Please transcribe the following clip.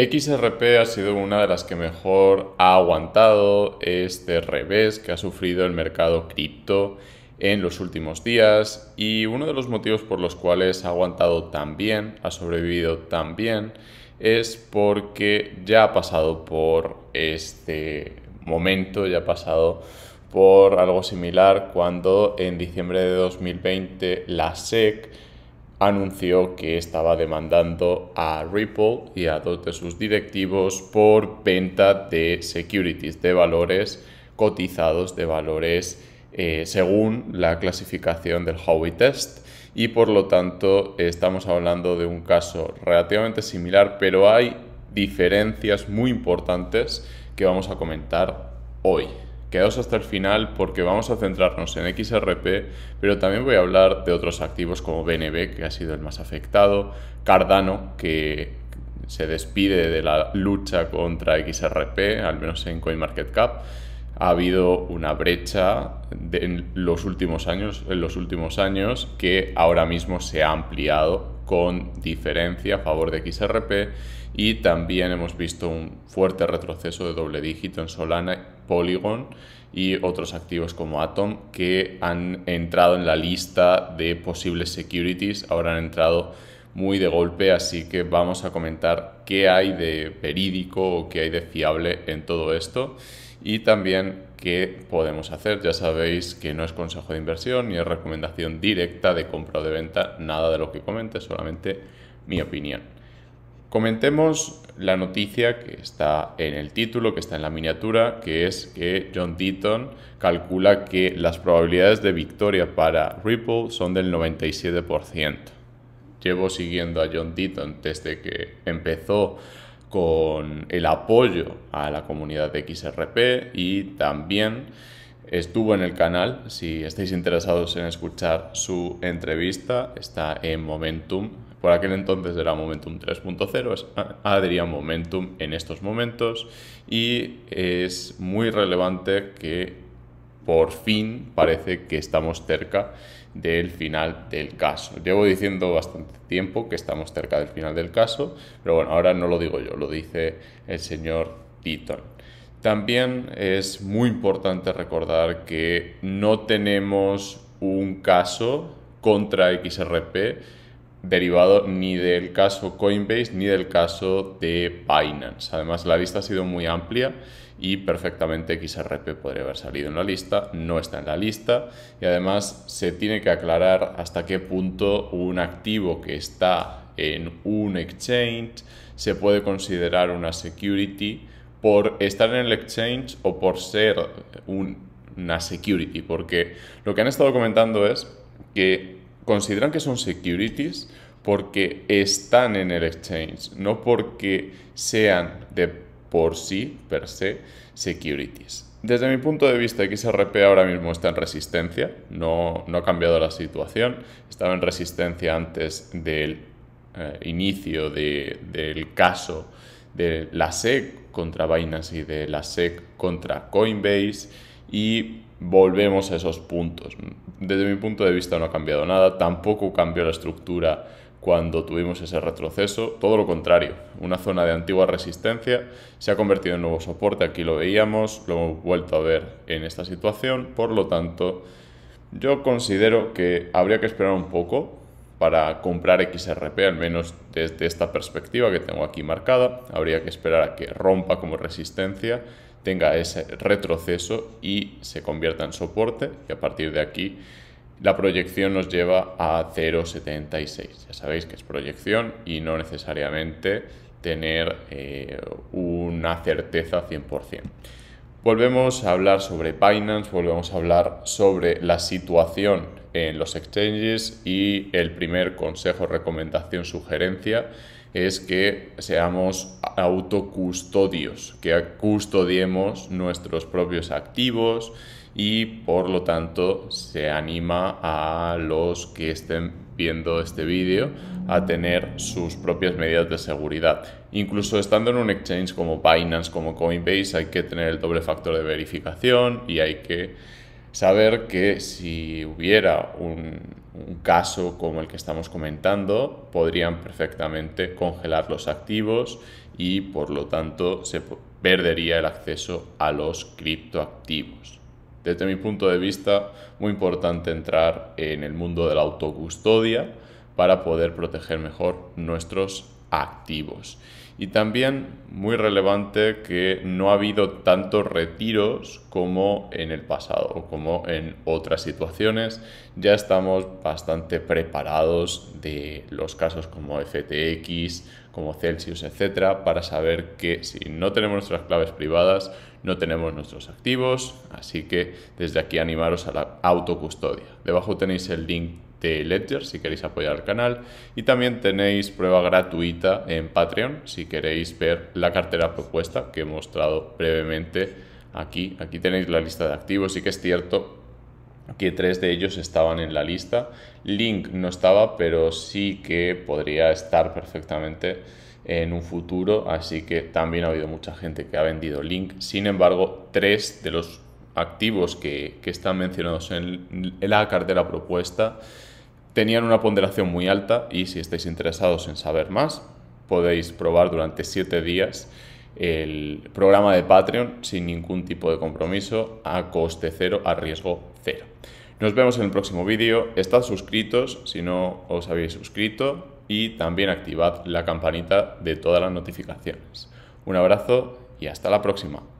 XRP ha sido una de las que mejor ha aguantado este revés que ha sufrido el mercado cripto en los últimos días y uno de los motivos por los cuales ha aguantado tan bien, ha sobrevivido tan bien, es porque ya ha pasado por este momento, ya ha pasado por algo similar cuando en diciembre de 2020 la SEC anunció que estaba demandando a Ripple y a dos de sus directivos por venta de securities, de valores cotizados, de valores eh, según la clasificación del Howey Test. Y por lo tanto estamos hablando de un caso relativamente similar, pero hay diferencias muy importantes que vamos a comentar hoy. Quedaos hasta el final porque vamos a centrarnos en XRP, pero también voy a hablar de otros activos como BNB, que ha sido el más afectado, Cardano, que se despide de la lucha contra XRP, al menos en CoinMarketCap. Ha habido una brecha en, los últimos años, en los últimos años que ahora mismo se ha ampliado con diferencia a favor de XRP y también hemos visto un fuerte retroceso de doble dígito en Solana Polygon y otros activos como Atom que han entrado en la lista de posibles securities, ahora han entrado muy de golpe, así que vamos a comentar qué hay de perídico o qué hay de fiable en todo esto y también qué podemos hacer. Ya sabéis que no es consejo de inversión ni es recomendación directa de compra o de venta, nada de lo que comente, solamente mi opinión. Comentemos la noticia que está en el título, que está en la miniatura, que es que John Deaton calcula que las probabilidades de victoria para Ripple son del 97%. Llevo siguiendo a John Deaton desde que empezó con el apoyo a la comunidad de XRP y también estuvo en el canal. Si estáis interesados en escuchar su entrevista, está en Momentum. Por aquel entonces era Momentum 3.0, es Adrián ah, Momentum en estos momentos. Y es muy relevante que por fin parece que estamos cerca del final del caso. Llevo diciendo bastante tiempo que estamos cerca del final del caso, pero bueno, ahora no lo digo yo, lo dice el señor Titon. También es muy importante recordar que no tenemos un caso contra XRP derivado ni del caso Coinbase ni del caso de Binance. Además, la lista ha sido muy amplia y perfectamente XRP podría haber salido en la lista, no está en la lista y además se tiene que aclarar hasta qué punto un activo que está en un exchange se puede considerar una security por estar en el exchange o por ser una security, porque lo que han estado comentando es que consideran que son securities porque están en el exchange, no porque sean de por sí, per se, securities. Desde mi punto de vista, XRP ahora mismo está en resistencia, no, no ha cambiado la situación, estaba en resistencia antes del eh, inicio del caso de la SEC contra Binance y de la SEC contra Coinbase y volvemos a esos puntos. Desde mi punto de vista no ha cambiado nada, tampoco cambió la estructura cuando tuvimos ese retroceso, todo lo contrario, una zona de antigua resistencia se ha convertido en nuevo soporte, aquí lo veíamos, lo hemos vuelto a ver en esta situación, por lo tanto yo considero que habría que esperar un poco para comprar XRP, al menos desde esta perspectiva que tengo aquí marcada, habría que esperar a que rompa como resistencia, tenga ese retroceso y se convierta en soporte y a partir de aquí la proyección nos lleva a 0,76. Ya sabéis que es proyección y no necesariamente tener eh, una certeza 100%. Volvemos a hablar sobre Binance, volvemos a hablar sobre la situación en los exchanges y el primer consejo, recomendación, sugerencia es que seamos autocustodios, que custodiemos nuestros propios activos y por lo tanto se anima a los que estén viendo este vídeo a tener sus propias medidas de seguridad. Incluso estando en un exchange como Binance, como Coinbase, hay que tener el doble factor de verificación y hay que saber que si hubiera un, caso como el que estamos comentando, podrían perfectamente congelar los activos y por lo tanto se perdería el acceso a los criptoactivos. Desde mi punto de vista, muy importante entrar en el mundo de la autocustodia para poder proteger mejor nuestros activos. Y también, muy relevante, que no ha habido tantos retiros como en el pasado o como en otras situaciones. Ya estamos bastante preparados de los casos como FTX, como Celsius, etcétera, para saber que si no tenemos nuestras claves privadas, no tenemos nuestros activos. Así que desde aquí animaros a la autocustodia. Debajo tenéis el link de Ledger si queréis apoyar al canal y también tenéis prueba gratuita en Patreon si queréis ver la cartera propuesta que he mostrado brevemente aquí. Aquí tenéis la lista de activos y que es cierto que tres de ellos estaban en la lista. Link no estaba, pero sí que podría estar perfectamente en un futuro, así que también ha habido mucha gente que ha vendido Link. Sin embargo, tres de los activos que, están mencionados en, en la cartera propuesta tenían una ponderación muy alta y si estáis interesados en saber más, podéis probar durante 7 días el programa de Patreon sin ningún tipo de compromiso, a coste cero, a riesgo cero. Nos vemos en el próximo vídeo, estad suscritos si no os habéis suscrito y también activad la campanita de todas las notificaciones. Un abrazo y hasta la próxima.